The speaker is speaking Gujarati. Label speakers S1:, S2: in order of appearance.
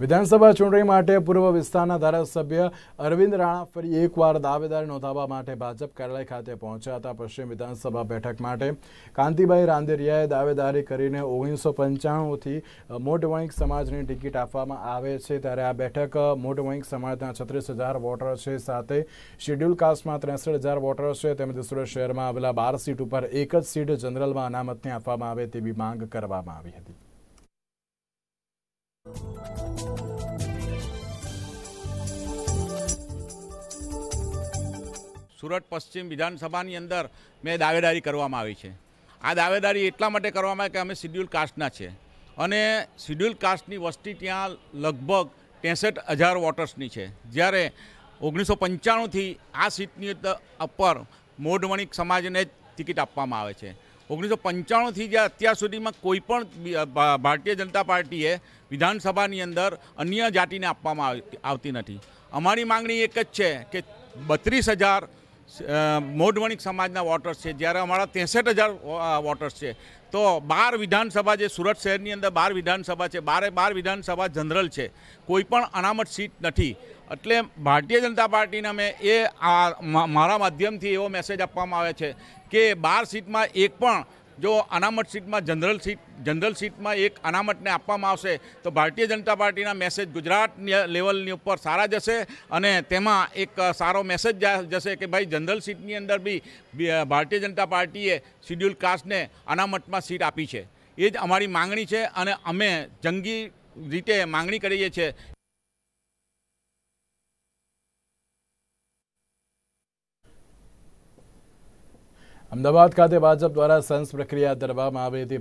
S1: વિધાનસભા ચૂંટણી માટે પૂર્વ વિસ્તારના ધારાસભ્ય અરવિંદ રાણા ફરી એકવાર દાવેદારી નોંધાવવા માટે ભાજપ કાર્યાલય ખાતે પહોંચ્યા હતા પશ્ચિમ વિધાનસભા બેઠક માટે કાંતિભાઈ રાંદેરિયાએ દાવેદારી કરીને ઓગણીસો પંચાણુંથી મોટવણિક સમાજની ટિકિટ આપવામાં આવે છે ત્યારે આ બેઠક મોટવણિક સમાજના છત્રીસ હજાર વોટર છે સાથે શેડ્યુલ કાસ્ટમાં ત્રેસઠ હજાર વોટર છે તેમજ સુરત શહેરમાં આવેલા બાર સીટ ઉપર એક જ સીટ જનરલમાં અનામતને આપવામાં આવે તેવી માંગ કરવામાં
S2: આવી હતી સુરત પશ્ચિમ વિધાનસભાની અંદર મેં દાવેદારી કરવામાં આવી છે આ દાવેદારી એટલા માટે કરવામાં આવી કે અમે શિડ્યુલ કાસ્ટના છે અને શિડ્યુલ કાસ્ટની વસ્તી ત્યાં લગભગ ત્રેસઠ હજાર વોટર્સની છે જ્યારે ઓગણીસો પંચાણુંથી આ સીટની ઉપર મોઢવણિક સમાજને જ ટિકિટ આપવામાં આવે છે ઓગણીસો પંચાણુંથી જે અત્યાર સુધીમાં કોઈપણ ભારતીય જનતા પાર્ટીએ વિધાનસભાની અંદર અન્ય જાતિને આપવામાં આવતી નથી અમારી માંગણી એક જ છે કે બત્રીસ હજાર મોઢવણિક સમાજના વોટર્સ છે જ્યારે અમારા ત્રેસઠ હજાર વોટર્સ છે તો બાર વિધાનસભા જે સુરત શહેરની અંદર બાર વિધાનસભા છે બારે બાર વિધાનસભા જનરલ છે કોઈ પણ અનામત સીટ નથી એટલે ભારતીય જનતા પાર્ટીને અમે એ આ મારા માધ્યમથી એવો મેસેજ આપવામાં આવે છે કે બાર સીટમાં એક પણ જો અનામત સીટમાં જનરલ સીટ જનરલ સીટમાં એક અનામતને આપવામાં આવશે તો ભારતીય જનતા પાર્ટીના મેસેજ ગુજરાત લેવલની ઉપર સારા જશે અને તેમાં એક સારો મેસેજ જશે કે ભાઈ જનરલ સીટની અંદર બી ભારતીય જનતા પાર્ટીએ શિડ્યુલ કાસ્ટને અનામતમાં સીટ આપી છે એ જ અમારી માંગણી છે અને અમે જંગી રીતે માંગણી કરીએ છીએ
S1: અમદાવાદ ખાતે ભાજપ દ્વારા સંસ પ્રક્રિયા કરવામાં આવી હતી